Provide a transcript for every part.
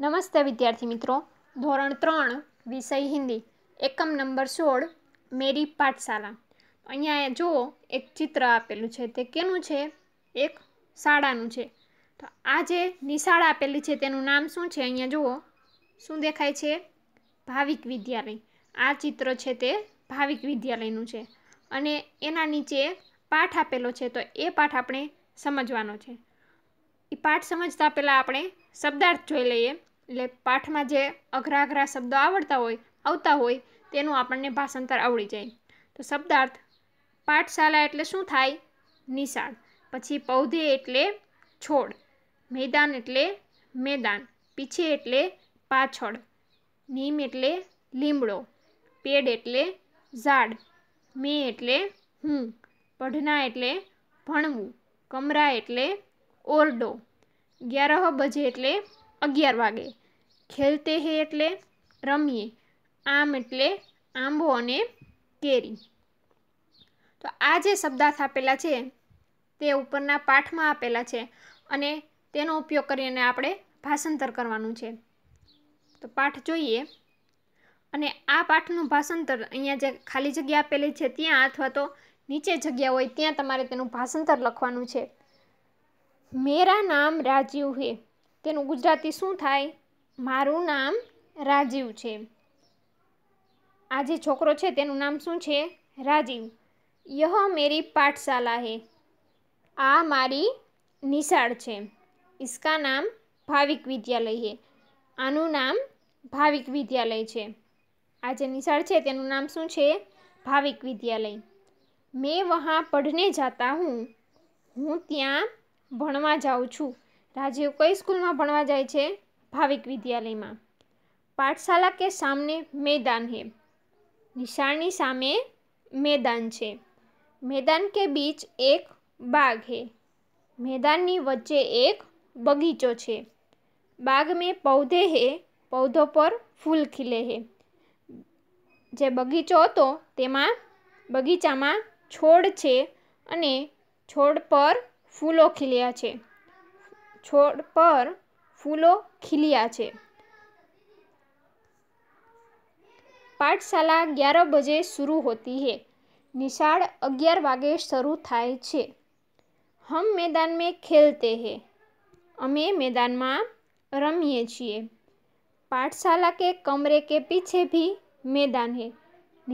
નમસ્તે વિદ્યાર્થી મિત્રો ધોરણ ત્રણ વિષય હિન્દી એકમ નંબર સોળ મેરી પાઠશાલા અહીંયા જુઓ એક ચિત્ર આપેલું છે તે કેનું છે એક શાળાનું છે તો આ જે નિશાળા આપેલી છે તેનું નામ શું છે અહીંયા જુઓ શું દેખાય છે ભાવિક વિદ્યાલય આ ચિત્ર છે તે ભાવિક વિદ્યાલયનું છે અને એના નીચે પાઠ આપેલો છે તો એ પાઠ આપણે સમજવાનો છે એ પાઠ સમજતા પહેલાં આપણે શબ્દાર્થ જોઈ લઈએ એટલે પાઠમાં જે અઘરા અઘરા શબ્દો આવડતા હોય આવતા હોય તેનું આપણને ભાષાંતર આવડી જાય તો શબ્દાર્થ પાઠશાલા એટલે શું થાય નિશાળ પછી પૌધે એટલે છોડ મેદાન એટલે મેદાન પીછે એટલે પાછળ નીમ એટલે લીમડો પેડ એટલે ઝાડ મેં એટલે હું પઢના એટલે ભણવું કમરા એટલે ઓરડો ગ્યારહ બજે એટલે અગિયાર વાગે ખેલતે હે એટલે રમીએ આમ એટલે આંબો અને કેરી તો આ જે શબ્દાર્થ આપેલા છે તે ઉપરના પાઠમાં આપેલા છે અને તેનો ઉપયોગ કરીને આપણે ભાષાંતર કરવાનું છે તો પાઠ જોઈએ અને આ પાઠનું ભાષાંતર અહીંયા જે ખાલી જગ્યા આપેલી છે ત્યાં અથવા તો નીચે જગ્યા હોય ત્યાં તમારે તેનું ભાષાંતર લખવાનું છે મેરા નામ રાજીવ હે તેનું ગુજરાતી શું થાય મારું નામ રાજીવ છે આ જે છોકરો છે તેનું નામ શું છે રાજીવ યહ મેરી પાઠશાલા હે આ મારી નિશાળ છે ઇસકા નામ ભાવિક વિદ્યાલય હે આનું નામ ભાવિક વિદ્યાલય છે આ જે નિશાળ છે તેનું નામ શું છે ભાવિક વિદ્યાલય મેં વહાં પઢને જાતા હું હું ત્યાં ભણવા જાઉં છું રાજીવ કઈ સ્કૂલમાં ભણવા જાય છે ભાવિક વિદ્યાલયમાં પાઠશાલા કે સામને મેદાન હે નિશાળની સામે મેદાન છે મેદાન કે બીચ એક બાગ હે મેદાનની વચ્ચે એક બગીચો છે બાગ મેં પૌધે હે પૌધો પર ફૂલ ખીલે હે જે બગીચો હતો તેમાં બગીચામાં છોડ છે અને છોડ પર ફૂલો ખીલ્યા છે છોડ પર ફૂલો ખીલ્યા છે પાઠશાલા ગ્યારહ બજે શરૂ હોતી હે નિશાળ અગિયાર વાગે શરૂ થાય છે હમ મેદાન મેં ખેલતે હે અમે મેદાનમાં રમીએ છીએ પાઠશાલા કે કમરે કે પીછે ભી મેદાન હે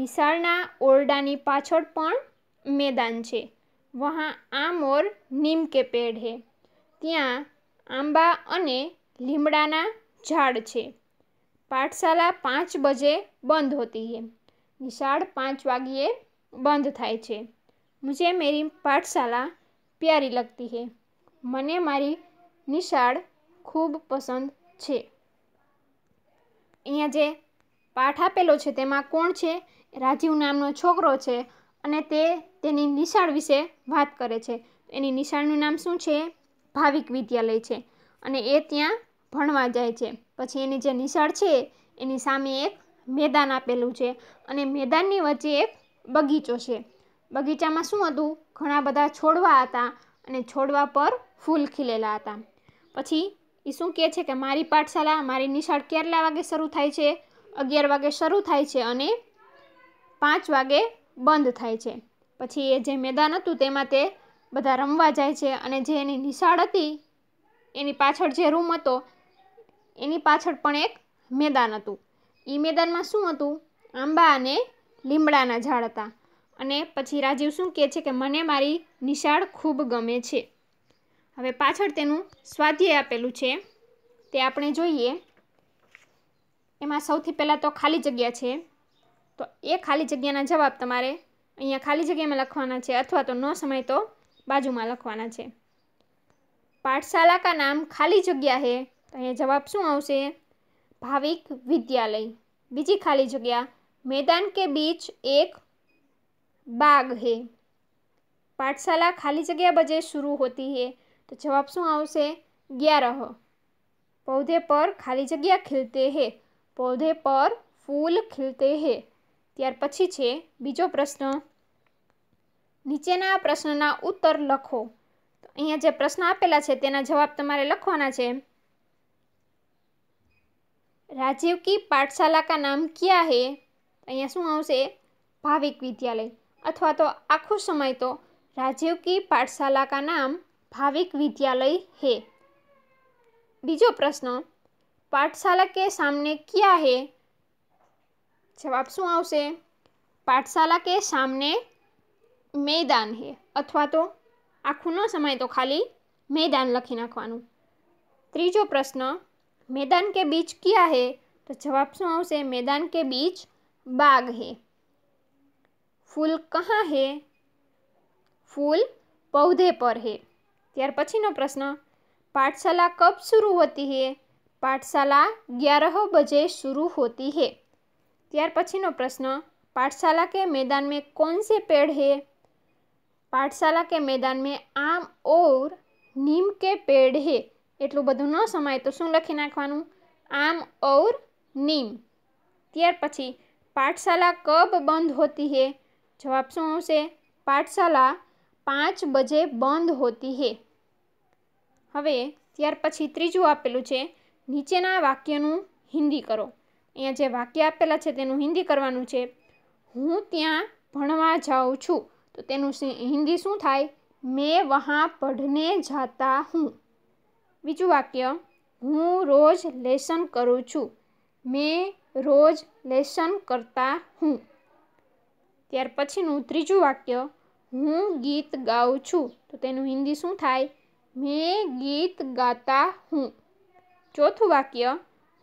નિશાળના ઓરડાની પાછળ પણ મેદાન છે વહાં આમ ઓર નીમ કે પેડ હે ત્યાં આંબા અને લીમડાના ઝાડ છે પાઠશાલા પાંચ બજે બંધ હોતી હે નિશાળ પાંચ વાગ્યે બંધ થાય છે મુજે મેરી પાઠશાલા પ્યારી લગતી હે મને મારી નિશાળ ખૂબ પસંદ છે અહીંયા જે પાઠ આપેલો છે તેમાં કોણ છે રાજીવ નામનો છોકરો છે અને તે તેની નિશાળ વિશે વાત કરે છે એની નિશાળનું નામ શું છે ભાવિક વિદ્યાલય છે અને એ ત્યાં ભણવા જાય છે પછી એની જે નિશાળ છે એની સામે એક મેદાન આપેલું છે અને મેદાનની વચ્ચે એક બગીચો છે બગીચામાં શું હતું ઘણા બધા છોડવા હતા અને છોડવા પર ફૂલ ખીલેલા હતા પછી એ શું કહે છે કે મારી પાઠશાળા મારી નિશાળ કેટલા વાગે શરૂ થાય છે અગિયાર વાગે શરૂ થાય છે અને પાંચ વાગે બંધ થાય છે પછી એ જે મેદાન હતું તેમાં તે બધા રમવા જાય છે અને જે એની નિશાળ હતી એની પાછળ જે રૂમ હતો એની પાછળ પણ એક મેદાન હતું એ મેદાનમાં શું હતું આંબા અને લીમડાના ઝાડ હતા અને પછી રાજીવ શું કહે છે કે મને મારી નિશાળ ખૂબ ગમે છે હવે પાછળ તેનું સ્વાધ્યાય આપેલું છે તે આપણે જોઈએ એમાં સૌથી પહેલાં તો ખાલી જગ્યા છે तो ये खाली जगह जवाब तेरे अँ खाली जगह में लखवा है अथवा तो न समय तो बाजू में लखवा है पाठशाला का नाम खाली जगह है तो अँ जवाब शू आ भाविक विद्यालय बीजी खाली जगह मैदान के बीच एक बाग है पाठशाला खाली जगह बजे शुरू होती है तो जवाब शू ग्यारह पौधे पर खाली जगह खिलते हैं पौधे पर फूल खिलते हैं ત્યાર પછી છે બીજો પ્રશ્ન નીચેના પ્રશ્નના ઉત્તર લખો તો અહીંયા જે પ્રશ્ન આપેલા છે તેના જવાબ તમારે લખવાના છે રાજીવ કી પાઠશાલા કા નામ ક્યાં હે અહીંયા શું આવશે ભાવિક વિદ્યાલય અથવા તો આખો સમય તો રાજીવ કી પાઠશાલા કા નામ ભાવિક વિદ્યાલય હે બીજો પ્રશ્ન પાઠશાલા કે સામને ક્યા હે جواب શું આવશે પાટશાળા કે સામે મેદાન હે અથવા તો આખું નો સમય તો ખાલી મેદાન લખી નાખવાનું ત્રીજો પ્રશ્ન મેદાન કે બીચ ક્યા હે તો જવાબ શું આવશે મેદાન કે બીચ બાગ હે ફૂલ ક્યાં હે ફૂલ પૌધે પર હે ત્યાર પછીનો પ્રશ્ન પાટશાળા કપ શરૂ ہوتی હે પાટશાળા 11:00 બજે શરૂ ہوتی હે ત્યાર પછીનો પ્રશ્ન પાઠશાલા કે मैदान में कौन से पेड़ है પાઠશાલા કે મેદાન મેં આમ ઓર નીમ કે પેડ હે એટલું બધું ન સમાય તો શું લખી નાખવાનું આમ ઓર નીમ ત્યાર પછી પાઠશાલા કબ બંધ હોતી હે જવાબ શું આવશે પાઠશાલા પાંચ બજે બંધ હોતી હે હવે ત્યાર પછી ત્રીજું આપેલું છે નીચેના વાક્યનું હિન્દી કરો અહીંયા જે વાક્ય આપેલા છે તેનું હિન્દી કરવાનું છે હું ત્યાં ભણવા જાઉં છું તો તેનું હિન્દી શું થાય મેં વહા પઢને જાતા હું બીજું વાક્ય હું રોજ લેસન કરું છું મેં રોજ લેસન કરતા હું ત્યાર પછીનું ત્રીજું વાક્ય હું ગીત ગાવું છું તો તેનું હિન્દી શું થાય મેં ગીત ગાતા હું ચોથું વાક્ય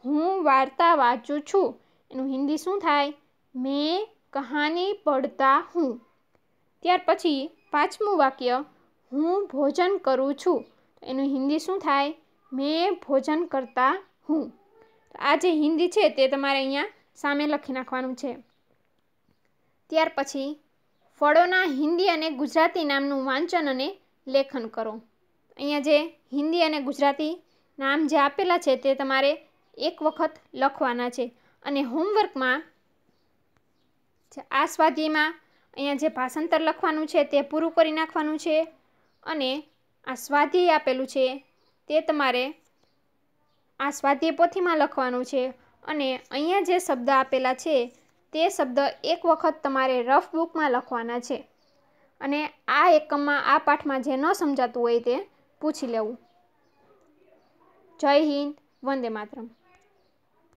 હું વાર્તા વાંચું છું એનું હિન્દી શું થાય મેં કહાની પડતા હું ત્યાર પછી પાંચમું વાક્ય હું ભોજન કરું છું એનું હિન્દી શું થાય મેં ભોજન કરતા હું આ જે હિન્દી છે તે તમારે અહીંયા સામે લખી નાખવાનું છે ત્યાર પછી ફળોના હિન્દી અને ગુજરાતી નામનું વાંચન અને લેખન કરો અહીંયા જે હિન્દી અને ગુજરાતી નામ જે આપેલા છે તે તમારે એક વખત લખવાના છે અને હોમવર્કમાં આ સ્વાધ્યાયમાં અહીંયા જે ભાષાંતર લખવાનું છે તે પૂરું કરી નાખવાનું છે અને આ સ્વાધ્યાય આપેલું છે તે તમારે આ સ્વાધ્યાય પોથીમાં લખવાનું છે અને અહીંયા જે શબ્દ આપેલા છે તે શબ્દ એક વખત તમારે રફ બુકમાં લખવાના છે અને આ એકમમાં આ પાઠમાં જે ન સમજાતું હોય તે પૂછી લેવું જય હિન્દ વંદે માતરમ